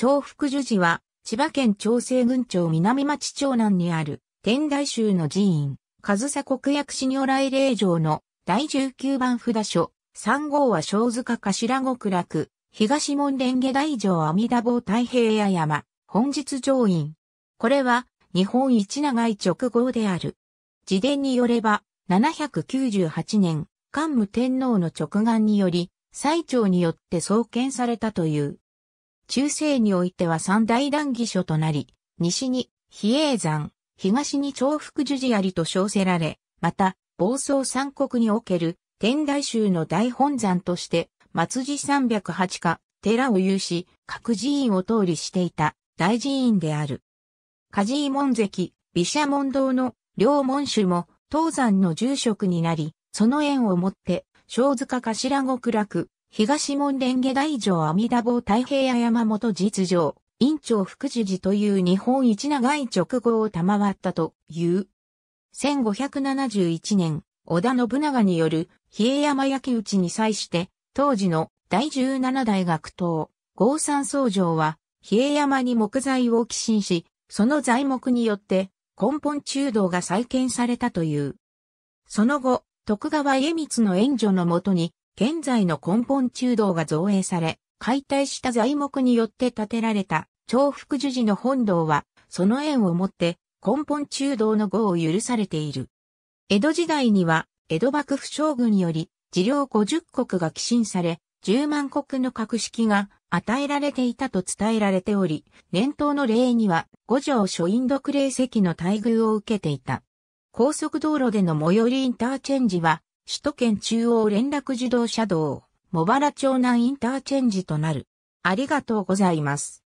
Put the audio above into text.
長福寿寺は、千葉県長生郡町南町町南にある、天台宗の寺院、ずさ国薬師如来霊場の第19番札所、3号は小塚頭極楽、東門蓮華大城阿弥陀坊太平野山、本日上院。これは、日本一長い直号である。自伝によれば、798年、桓武天皇の直眼により、最長によって創建されたという。中世においては三大談義所となり、西に比叡山、東に重複樹寺ありと称せられ、また、暴走三国における天台宗の大本山として、松寺三百八家、寺を有し、各寺院を通りしていた大寺院である。梶井門跡、毘沙門堂の両門主も東山の住職になり、その縁をもって、小塚頭極楽、東門蓮華大城阿弥陀坊太平山本実情、院長福寿寺という日本一長い直後を賜ったという。1571年、織田信長による比叡山焼き討ちに際して、当時の第17代学党、合山僧城は、比叡山に木材を寄進し、その材木によって根本中道が再建されたという。その後、徳川家光の援助のもとに、現在の根本中道が造営され、解体した材木によって建てられた長福樹寺の本堂は、その縁をもって根本中道の号を許されている。江戸時代には、江戸幕府将軍により、治療50国が寄進され、10万国の格式が与えられていたと伝えられており、年頭の礼には五条諸院ンドクレ席の待遇を受けていた。高速道路での最寄りインターチェンジは首都圏中央連絡自動車道、茂原町南インターチェンジとなる。ありがとうございます。